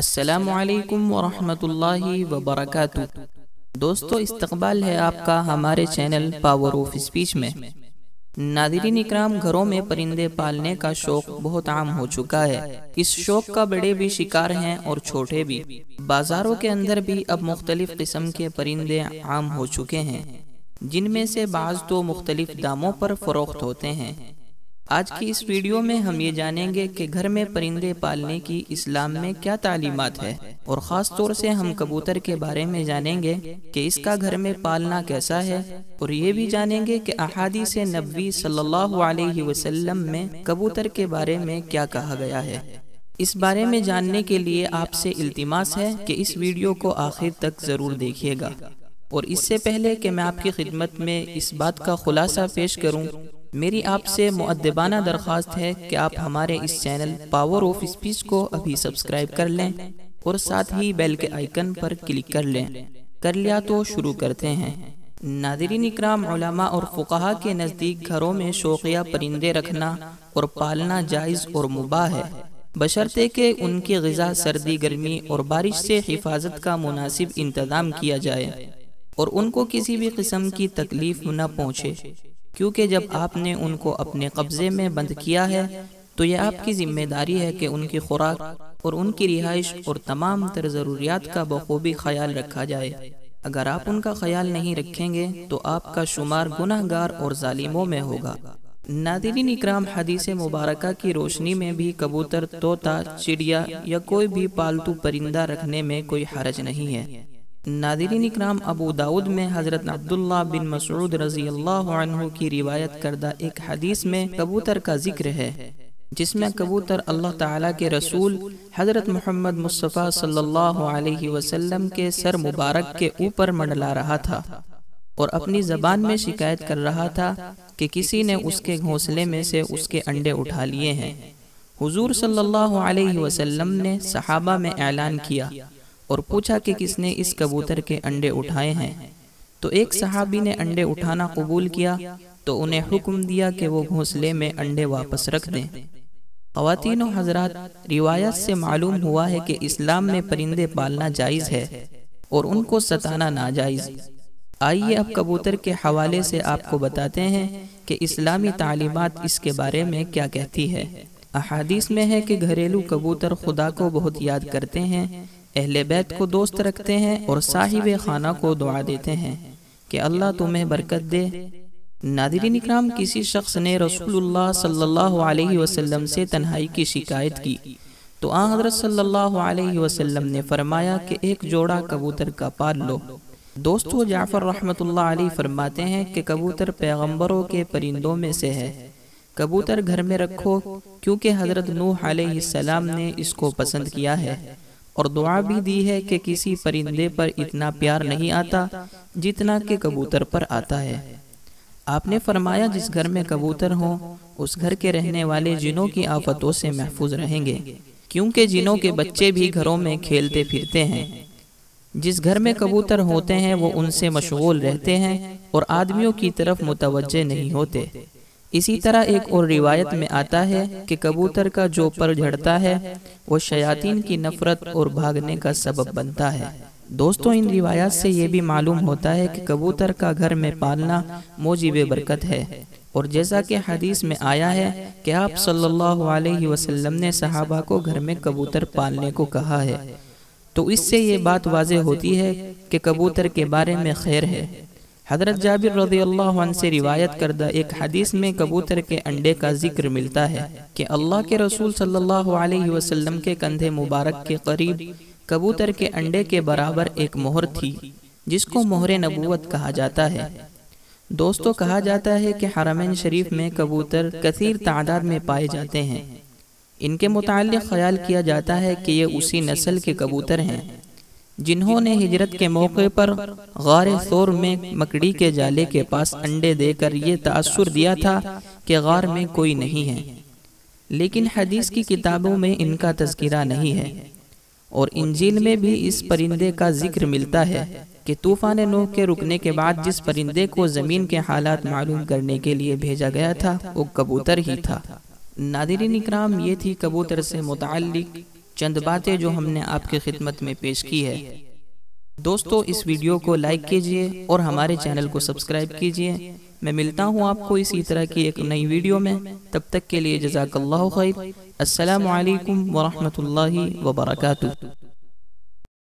السلام علیکم ورحمۃ اللہ وبرکاتہ دوستو استقبال ہے آپ کا ہمارے چینل پاور آف اسپیچ میں ناظرین اکرام گھروں میں پرندے پالنے کا شوق بہت عام ہو چکا ہے اس شوق کا بڑے بھی شکار ہیں اور چھوٹے بھی بازاروں کے اندر بھی اب مختلف قسم کے پرندے عام ہو چکے ہیں جن میں سے بعض تو مختلف داموں پر فروخت ہوتے ہیں آج کی اس ویڈیو میں ہم یہ جانیں گے کہ گھر میں پرندے پالنے کی اسلام میں کیا تعلیمات ہے اور خاص طور سے ہم کبوتر کے بارے میں جانیں گے کہ اس کا گھر میں پالنا کیسا ہے اور یہ بھی جانیں گے کہ احادیث نبوی صلی اللہ علیہ وسلم میں کبوتر کے بارے میں کیا کہا گیا ہے اس بارے میں جاننے کے لیے آپ سے التماس ہے کہ اس ویڈیو کو آخر تک ضرور دیکھیے گا اور اس سے پہلے کہ میں آپ کی خدمت میں اس بات کا خلاصہ پیش کروں میری آپ سے معدبانہ درخواست ہے کہ آپ ہمارے اس چینل پاور آف اسپیچ کو ابھی سبسکرائب کر لیں اور ساتھ ہی بیل کے آئیکن پر کلک کر لیں کر لیا تو شروع کرتے ہیں ناظرین اکرام علماء اور فقہا کے نزدیک گھروں میں شوقیہ پرندے رکھنا اور پالنا جائز اور مباح ہے کہ ان کی غذا سردی گرمی اور بارش سے حفاظت کا مناسب انتظام کیا جائے اور ان کو کسی بھی قسم کی تکلیف نہ پہنچے کیونکہ جب آپ نے ان کو اپنے قبضے میں بند کیا ہے تو یہ آپ کی ذمہ داری ہے کہ ان کی خوراک اور ان کی رہائش اور تمام تر ضروریات کا بخوبی خیال رکھا جائے اگر آپ ان کا خیال نہیں رکھیں گے تو آپ کا شمار گناہ گار اور ظالموں میں ہوگا ناظرین اکرام حدیث مبارکہ کی روشنی میں بھی کبوتر طوطا چڑیا یا کوئی بھی پالتو پرندہ رکھنے میں کوئی حرج نہیں ہے ناظرین اکرام ابو داود میں حضرت عبداللہ بن مسعود رضی اللہ عنہ کی روایت کردہ ایک حدیث میں کبوتر کا ذکر ہے جس میں کبوتر اللہ تعالیٰ کے رسول حضرت محمد مصطفیٰ صلی اللہ علیہ وسلم کے سر مبارک کے اوپر منڈلا رہا تھا اور اپنی زبان میں شکایت کر رہا تھا کہ کسی نے اس کے گھونسلے میں سے اس کے انڈے اٹھا لیے ہیں حضور صلی اللہ علیہ وسلم نے صحابہ میں اعلان کیا اور پوچھا کہ کس نے اس کبوتر کے انڈے اٹھائے ہیں تو ایک صحابی نے انڈے اٹھانا قبول کیا تو انہیں حکم دیا کہ وہ گھونسلے میں انڈے واپس رکھ دیں خواتین و حضرات روایت سے معلوم ہوا ہے کہ اسلام میں پرندے پالنا جائز ہے اور ان کو ستانا ناجائز آئیے اب کبوتر کے حوالے سے آپ کو بتاتے ہیں کہ اسلامی تعلیمات اس کے بارے میں کیا کہتی ہے احادیث میں ہے کہ گھریلو کبوتر خدا کو بہت یاد کرتے ہیں اہل بیت کو دوست رکھتے ہیں اور صاحب خانہ کو دعا دیتے ہیں کہ اللہ تمہیں برکت دے نادری نکرام کسی شخص نے رسول اللہ صلی اللہ علیہ وسلم سے تنہائی کی شکایت کی تو آن حضرت صلی اللہ علیہ وسلم نے فرمایا کہ ایک جوڑا کبوتر کا پال لو دوست و جعفر رحمت اللہ علیہ فرماتے ہیں کہ کبوتر پیغمبروں کے پرندوں میں سے ہے کبوتر گھر میں رکھو کیونکہ حضرت نوح علیہ السلام نے اس کو پسند کیا ہے اور دعا بھی دی ہے کہ کسی پرندے پر اتنا پیار نہیں آتا جتنا کہ کبوتر پر آتا ہے آپ نے فرمایا جس گھر میں کبوتر ہوں اس گھر کے رہنے والے جنوں کی آفتوں سے محفوظ رہیں گے کیونکہ جنوں کے بچے بھی گھروں میں کھیلتے پھرتے ہیں جس گھر میں کبوتر ہوتے ہیں وہ ان سے مشغول رہتے ہیں اور آدمیوں کی طرف متوجہ نہیں ہوتے اسی طرح ایک اور روایت میں آتا ہے کہ کبوتر کا جو پر جھڑتا ہے وہ شیاطین کی نفرت اور بھاگنے کا سبب بنتا ہے دوستوں ان روایات سے یہ بھی معلوم ہوتا ہے کہ کبوتر کا گھر میں پالنا موجب برکت ہے اور جیسا کہ حدیث میں آیا ہے کہ آپ صلی اللہ علیہ وسلم نے صحابہ کو گھر میں کبوتر پالنے کو کہا ہے تو اس سے یہ بات واضح ہوتی ہے کہ کبوتر کے بارے میں خیر ہے حضرت جابر رضی اللہ عنہ سے روایت کردہ ایک حدیث میں کبوتر کے انڈے کا ذکر ملتا ہے کہ اللہ کے رسول صلی اللہ علیہ وسلم کے کندھے مبارک کے قریب کبوتر کے انڈے کے برابر ایک مہر تھی جس کو مہر نبوت کہا جاتا ہے دوستو کہا جاتا ہے کہ حرمین شریف میں کبوتر کثیر تعداد میں پائے جاتے ہیں ان کے متعلق خیال کیا جاتا ہے کہ یہ اسی نسل کے کبوتر ہیں جنہوں نے ہجرت کے موقع پر غار سور میں مکڑی کے جالے کے پاس انڈے دے کر یہ تأثر دیا تھا کہ غار میں کوئی نہیں ہے لیکن حدیث کی کتابوں میں ان کا تذکرہ نہیں ہے اور انجیل میں بھی اس پرندے کا ذکر ملتا ہے کہ طوفان نو کے رکنے کے بعد جس پرندے کو زمین کے حالات معلوم کرنے کے لیے بھیجا گیا تھا وہ کبوتر ہی تھا نادرین اکرام یہ تھی کبوتر سے متعلق چند باتیں جو ہم نے آپ کی خدمت میں پیش کی ہے دوستو اس ویڈیو کو لائک کیجئے اور ہمارے چینل کو سبسکرائب کیجئے میں ملتا ہوں آپ کو اسی طرح کی ایک نئی ویڈیو میں تب تک کے لیے جزاک اللہ خیر السلام علیکم ورحمۃ اللہ وبرکاتہ